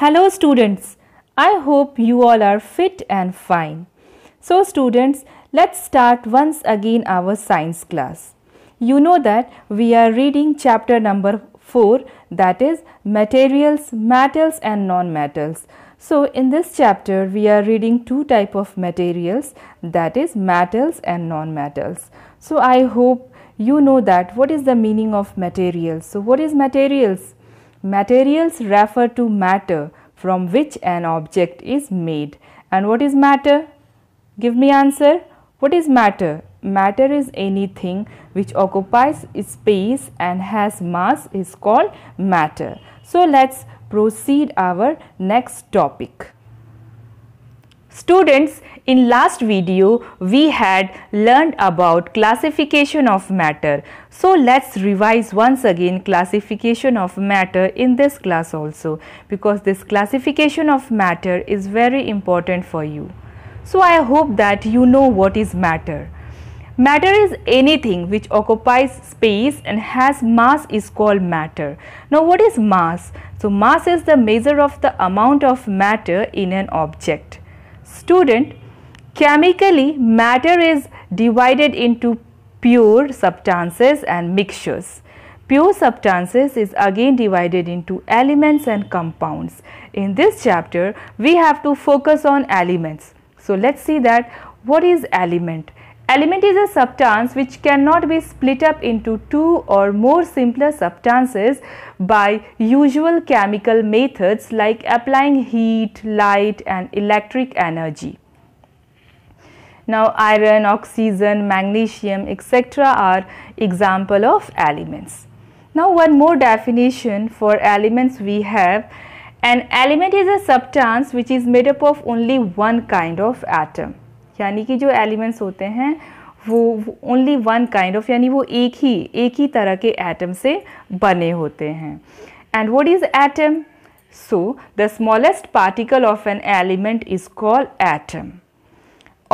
Hello students, I hope you all are fit and fine. So students, let's start once again our science class. You know that we are reading chapter number 4 that is materials, metals and non-metals. So in this chapter we are reading two type of materials that is metals and non-metals. So I hope you know that what is the meaning of materials. So what is materials? Materials refer to matter from which an object is made. And what is matter? Give me answer. What is matter? Matter is anything which occupies space and has mass is called matter. So let's proceed our next topic. Students, in last video we had learned about classification of matter. So let's revise once again classification of matter in this class also because this classification of matter is very important for you. So I hope that you know what is matter. Matter is anything which occupies space and has mass is called matter. Now what is mass? So mass is the measure of the amount of matter in an object. Student, chemically matter is divided into pure substances and mixtures. Pure substances is again divided into elements and compounds. In this chapter, we have to focus on elements. So, let's see that what is element? Element is a substance which cannot be split up into two or more simpler substances by usual chemical methods like applying heat, light and electric energy. Now iron, oxygen, magnesium etc. are example of elements. Now one more definition for elements we have. An element is a substance which is made up of only one kind of atom. यानी कि जो elements होते हैं वो only one kind of यानी वो एक ही एक ही तरह के एटम से बने होते हैं and what is atom so the smallest particle of an element is called atom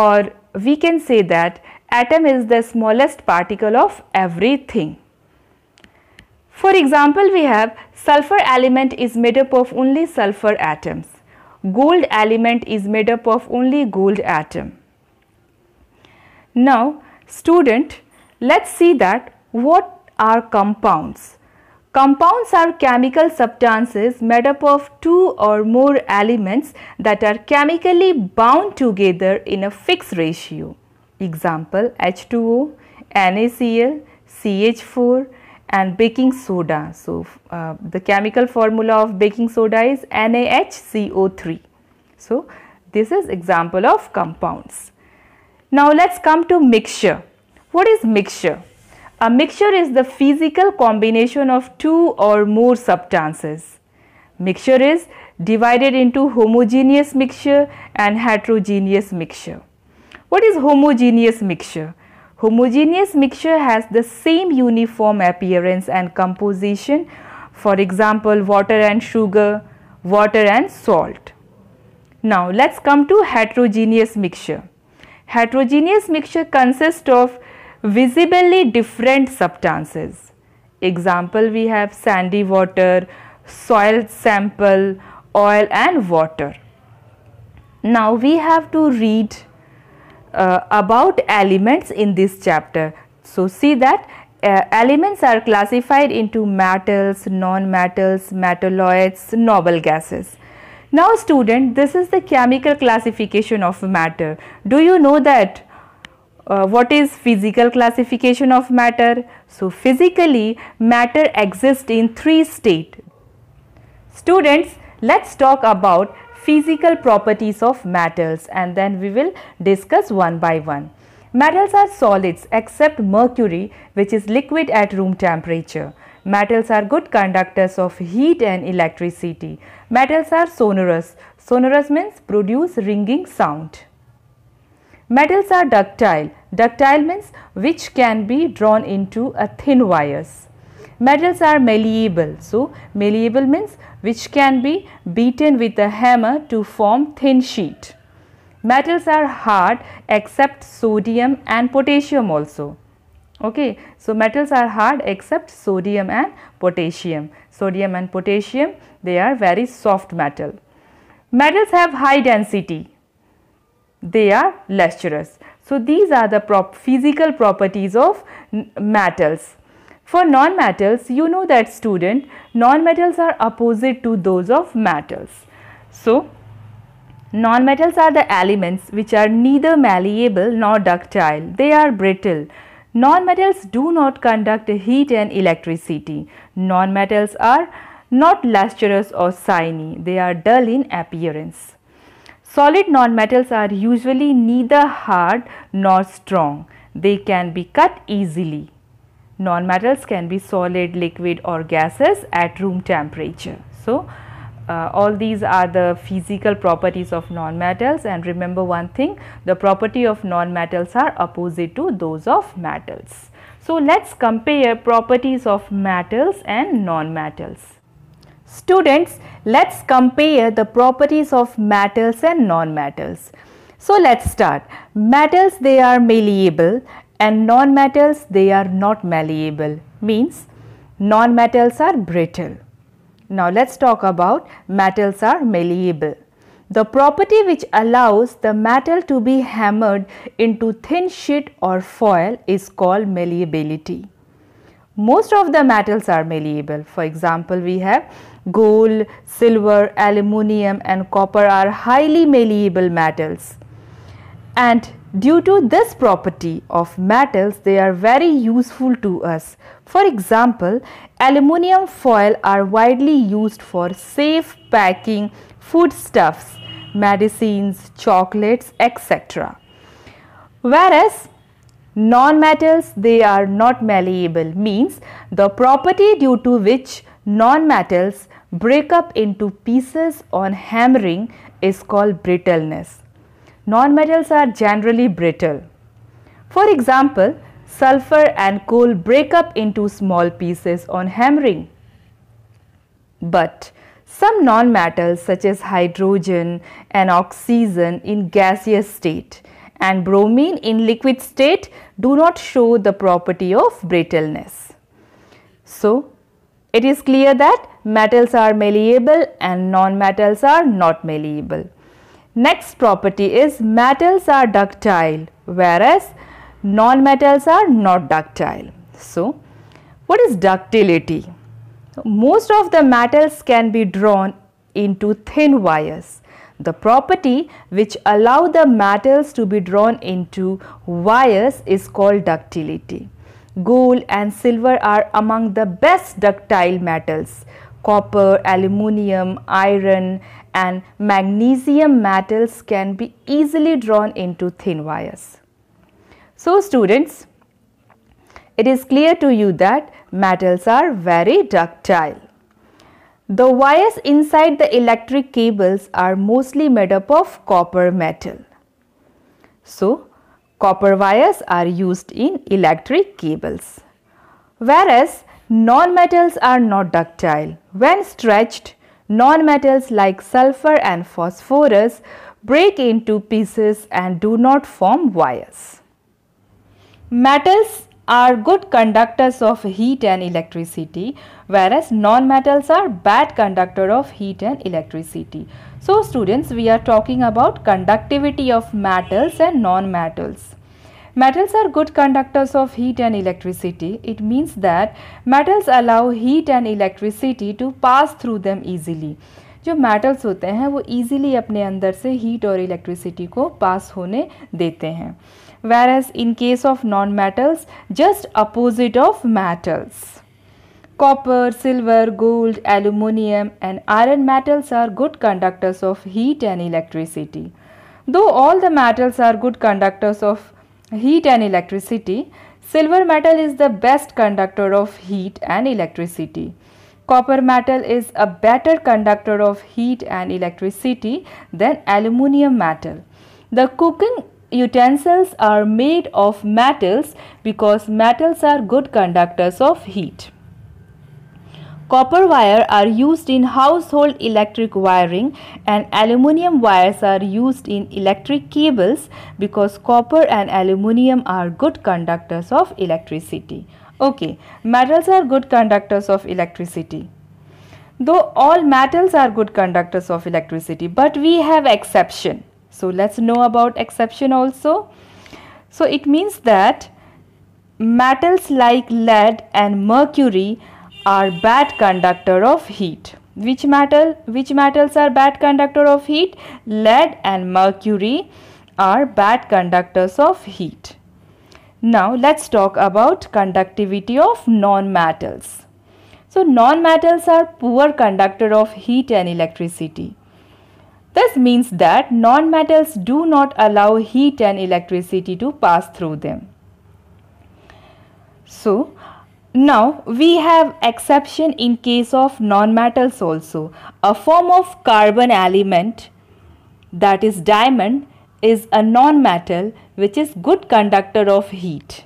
और we can say that atom is the smallest particle of everything for example we have sulphur element is made up of only sulphur atoms gold element is made up of only gold atoms Now student let's see that what are compounds. Compounds are chemical substances made up of two or more elements that are chemically bound together in a fixed ratio. Example H2O, NaCl, CH4 and baking soda. So, uh, the chemical formula of baking soda is NaHCO3. So, this is example of compounds. Now let's come to mixture. What is mixture? A mixture is the physical combination of two or more substances. Mixture is divided into homogeneous mixture and heterogeneous mixture. What is homogeneous mixture? Homogeneous mixture has the same uniform appearance and composition for example water and sugar, water and salt. Now let's come to heterogeneous mixture. Heterogeneous mixture consists of visibly different substances. Example we have sandy water, soil sample, oil and water. Now we have to read uh, about elements in this chapter. So see that uh, elements are classified into metals, non-metals, metalloids, noble gases. Now student, this is the chemical classification of matter. Do you know that uh, what is physical classification of matter? So physically matter exists in three states. Students, let's talk about physical properties of metals and then we will discuss one by one. Metals are solids except mercury which is liquid at room temperature. Metals are good conductors of heat and electricity. Metals are sonorous. Sonorous means produce ringing sound. Metals are ductile. Ductile means which can be drawn into a thin wires. Metals are malleable. So, malleable means which can be beaten with a hammer to form thin sheet. Metals are hard except sodium and potassium also okay. So, metals are hard except sodium and potassium. Sodium and potassium they are very soft metal. Metals have high density, they are lustrous. So, these are the prop physical properties of metals. For non-metals, you know that student, non-metals are opposite to those of metals. So, non-metals are the elements which are neither malleable nor ductile, they are brittle Nonmetals do not conduct heat and electricity. Nonmetals are not lustrous or shiny. They are dull in appearance. Solid nonmetals are usually neither hard nor strong. They can be cut easily. Nonmetals can be solid, liquid or gases at room temperature. So, uh, all these are the physical properties of non-metals and remember one thing the property of non-metals are opposite to those of metals. So, let us compare properties of metals and non-metals. Students, let us compare the properties of metals and non-metals. So, let us start. Metals they are malleable and non-metals they are not malleable means non-metals are brittle. Now let's talk about metals are malleable. The property which allows the metal to be hammered into thin sheet or foil is called malleability. Most of the metals are malleable. For example, we have gold, silver, aluminium and copper are highly malleable metals. And due to this property of metals, they are very useful to us. For example, aluminium foil are widely used for safe packing foodstuffs, medicines, chocolates, etc. Whereas non-metals they are not malleable means the property due to which non-metals break up into pieces on hammering is called brittleness. Non-metals are generally brittle. For example, sulfur and coal break up into small pieces on hammering. But some non-metals such as hydrogen and oxygen in gaseous state and bromine in liquid state do not show the property of brittleness. So, it is clear that metals are malleable and non-metals are not malleable. Next property is metals are ductile whereas Non-metals are not ductile. So, what is ductility? Most of the metals can be drawn into thin wires. The property which allow the metals to be drawn into wires is called ductility. Gold and silver are among the best ductile metals. Copper, aluminium, iron and magnesium metals can be easily drawn into thin wires. So students, it is clear to you that metals are very ductile. The wires inside the electric cables are mostly made up of copper metal. So, copper wires are used in electric cables. Whereas, non-metals are not ductile. When stretched, non-metals like sulfur and phosphorus break into pieces and do not form wires. Metals are good conductors of heat and electricity whereas non-metals are bad conductor of heat and electricity. So students we are talking about conductivity of metals and non-metals. Metals are good conductors of heat and electricity. It means that metals allow heat and electricity to pass through them easily. जो metals होते हैं वो easily अपने अंदर से heat और electricity को पास होने देते हैं whereas in case of non metals just opposite of metals copper silver gold aluminium and iron metals are good conductors of heat and electricity though all the metals are good conductors of heat and electricity silver metal is the best conductor of heat and electricity Copper metal is a better conductor of heat and electricity than aluminium metal. The cooking utensils are made of metals because metals are good conductors of heat. Copper wire are used in household electric wiring and aluminium wires are used in electric cables because copper and aluminium are good conductors of electricity. Okay, metals are good conductors of electricity. Though all metals are good conductors of electricity, but we have exception. So let's know about exception also. So it means that metals like lead and mercury are bad conductor of heat. Which metal which metals are bad conductor of heat? Lead and mercury are bad conductors of heat. Now let's talk about conductivity of non-metals. So non-metals are poor conductor of heat and electricity. This means that non-metals do not allow heat and electricity to pass through them. So now we have exception in case of non-metals also. A form of carbon element that is diamond is a non-metal which is good conductor of heat.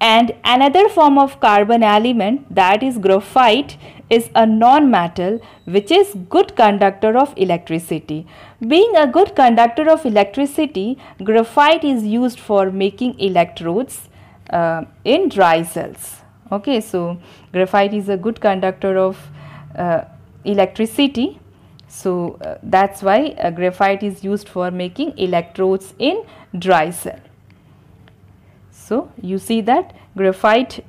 And another form of carbon element that is graphite is a non-metal which is good conductor of electricity. Being a good conductor of electricity, graphite is used for making electrodes uh, in dry cells. Okay, so graphite is a good conductor of uh, electricity so uh, that's why uh, graphite is used for making electrodes in dry cell. So you see that graphite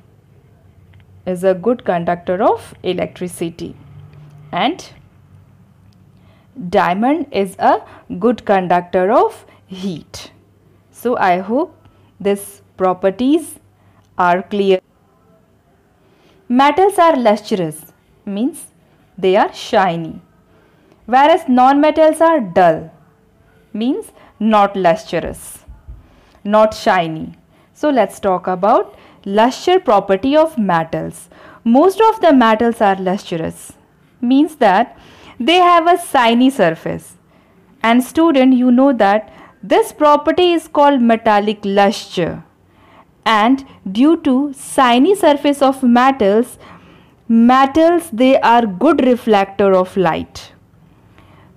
is a good conductor of electricity and diamond is a good conductor of heat. So I hope these properties are clear. Metals are lustrous means they are shiny whereas nonmetals are dull, means not lustrous, not shiny. So let's talk about luster property of metals. Most of the metals are lustrous, means that they have a shiny surface. And student, you know that this property is called metallic luster. And due to shiny surface of metals, metals they are good reflector of light.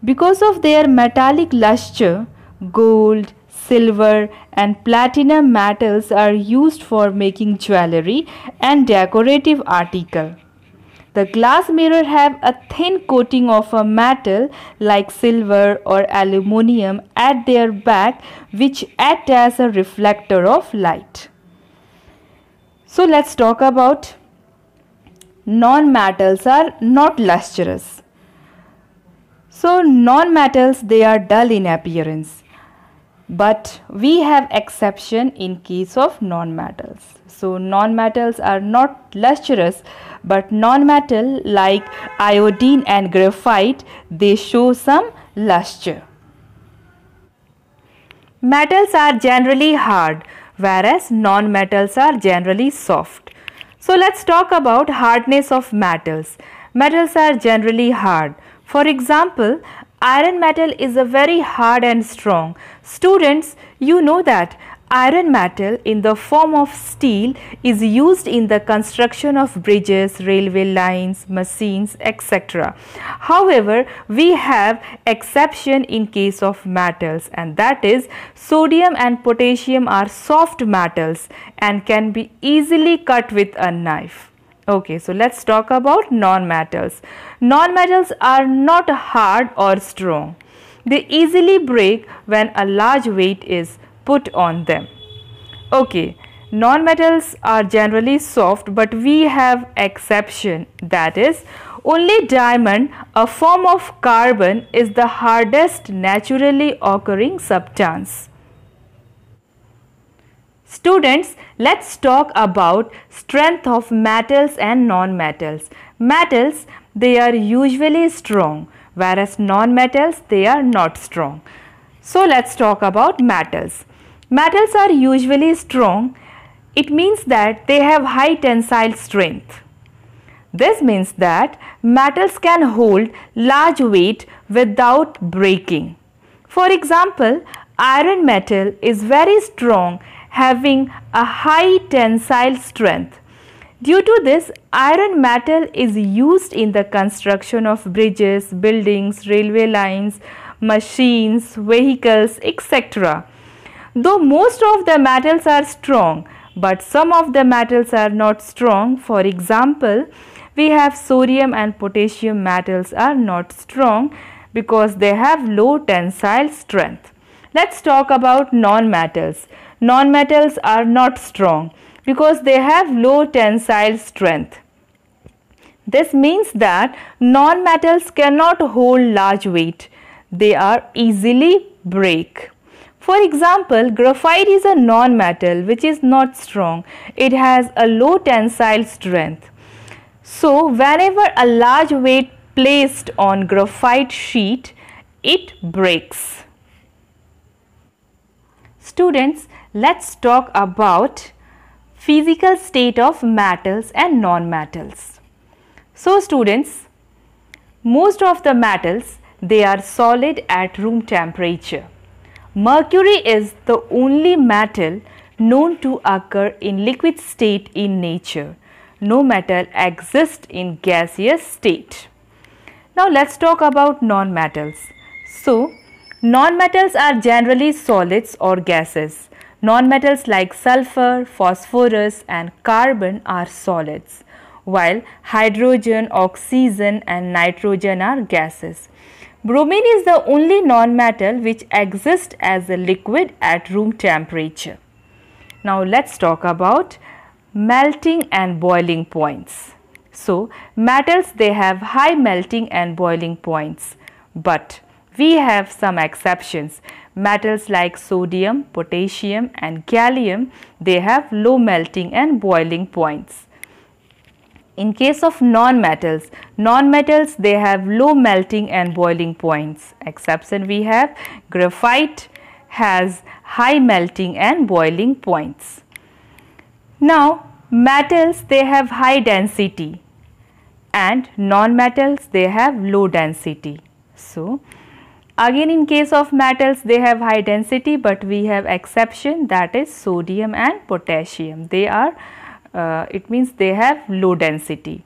Because of their metallic luster, gold, silver and platinum metals are used for making jewelry and decorative article. The glass mirror have a thin coating of a metal like silver or aluminium at their back which act as a reflector of light. So let's talk about non-metals are not lustrous. So non-metals they are dull in appearance but we have exception in case of non-metals. So non-metals are not lustrous but non-metal like iodine and graphite they show some luster. Metals are generally hard whereas non-metals are generally soft. So let's talk about hardness of metals. Metals are generally hard for example, iron metal is a very hard and strong. Students, you know that iron metal in the form of steel is used in the construction of bridges, railway lines, machines, etc. However, we have exception in case of metals and that is sodium and potassium are soft metals and can be easily cut with a knife. Okay, so let's talk about non-metals. Non-metals are not hard or strong. They easily break when a large weight is put on them. Okay, non-metals are generally soft but we have exception that is only diamond, a form of carbon, is the hardest naturally occurring substance. Students, let's talk about strength of metals and non-metals. Metals, they are usually strong whereas non-metals, they are not strong. So let's talk about metals. Metals are usually strong. It means that they have high tensile strength. This means that metals can hold large weight without breaking. For example, iron metal is very strong having a high tensile strength. Due to this, iron metal is used in the construction of bridges, buildings, railway lines, machines, vehicles, etc. Though most of the metals are strong, but some of the metals are not strong. For example, we have sodium and potassium metals are not strong because they have low tensile strength. Let's talk about non-metals. Nonmetals are not strong because they have low tensile strength. This means that nonmetals cannot hold large weight. They are easily break. For example, graphite is a nonmetal which is not strong. It has a low tensile strength. So, whenever a large weight placed on graphite sheet, it breaks. Students, let's talk about physical state of metals and non-metals. So students, most of the metals, they are solid at room temperature. Mercury is the only metal known to occur in liquid state in nature. No metal exists in gaseous state. Now let's talk about non-metals. So Nonmetals are generally solids or gases. Nonmetals like sulfur, phosphorus and carbon are solids, while hydrogen, oxygen and nitrogen are gases. Bromine is the only nonmetal which exists as a liquid at room temperature. Now let's talk about melting and boiling points. So metals they have high melting and boiling points but we have some exceptions. Metals like sodium, potassium and gallium, they have low melting and boiling points. In case of non-metals, non-metals they have low melting and boiling points. Exception we have graphite has high melting and boiling points. Now metals they have high density and non-metals they have low density. So, Again in case of metals they have high density but we have exception that is sodium and potassium. They are uh, it means they have low density.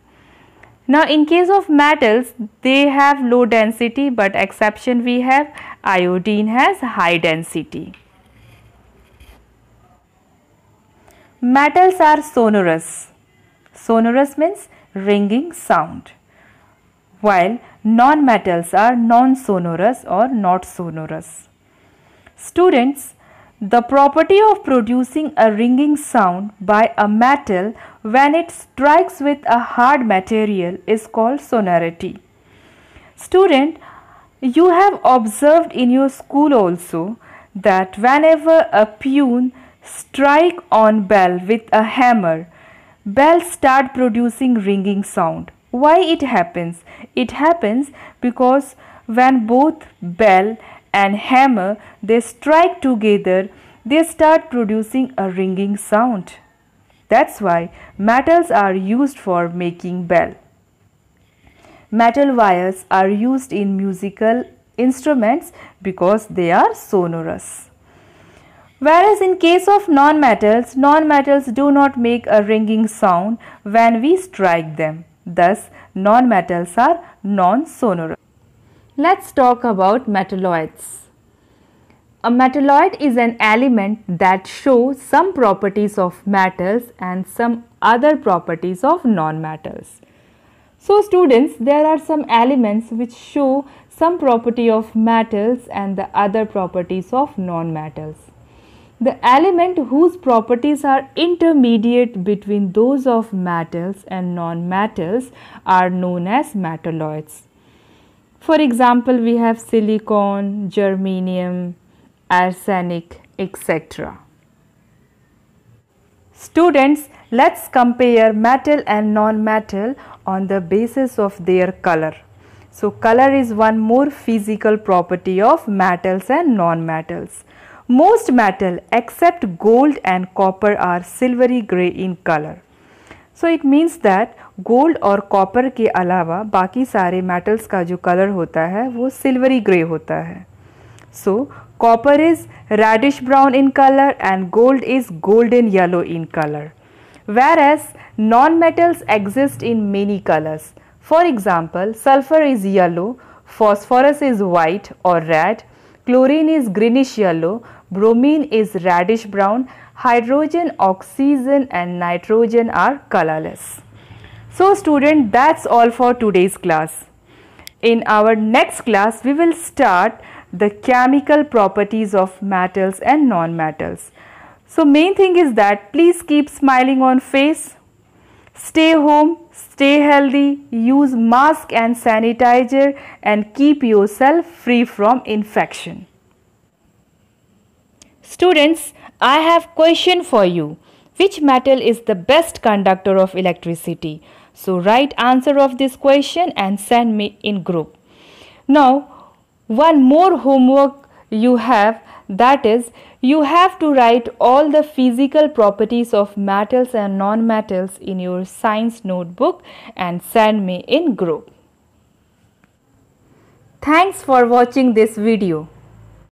Now in case of metals they have low density but exception we have iodine has high density. Metals are sonorous. Sonorous means ringing sound while Non-metals are non-sonorous or not sonorous. Students, the property of producing a ringing sound by a metal when it strikes with a hard material is called sonority. Student, you have observed in your school also that whenever a pune strike on bell with a hammer, bells start producing ringing sound. Why it happens? It happens because when both bell and hammer they strike together they start producing a ringing sound. That's why metals are used for making bell. Metal wires are used in musical instruments because they are sonorous. Whereas in case of non-metals, non-metals do not make a ringing sound when we strike them. Thus, non-metals are non-sonorous. Let's talk about metalloids. A metalloid is an element that shows some properties of metals and some other properties of non-metals. So students, there are some elements which show some property of metals and the other properties of non-metals the element whose properties are intermediate between those of metals and non-metals are known as metalloids. For example, we have silicon, germanium, arsenic, etc. Students, let's compare metal and non-metal on the basis of their color. So, color is one more physical property of metals and non-metals. Most metal except gold and copper are silvery grey in colour so it means that gold और copper के अलावा बाकी सारे metals का जो colour होता है वो सिल्वरी ग्रे होता है so copper is reddish brown in colour and gold is gold golden yellow in colour whereas non metals exist in many colours for example sulphur is yellow phosphorus is white और red chlorine is greenish yellow Bromine is radish brown, hydrogen, oxygen and nitrogen are colorless. So student that's all for today's class. In our next class we will start the chemical properties of metals and non-metals. So main thing is that please keep smiling on face, stay home, stay healthy, use mask and sanitizer and keep yourself free from infection. Students, I have question for you. Which metal is the best conductor of electricity? So write answer of this question and send me in group. Now, one more homework you have that is you have to write all the physical properties of metals and non-metals in your science notebook and send me in group. Thanks for watching this video.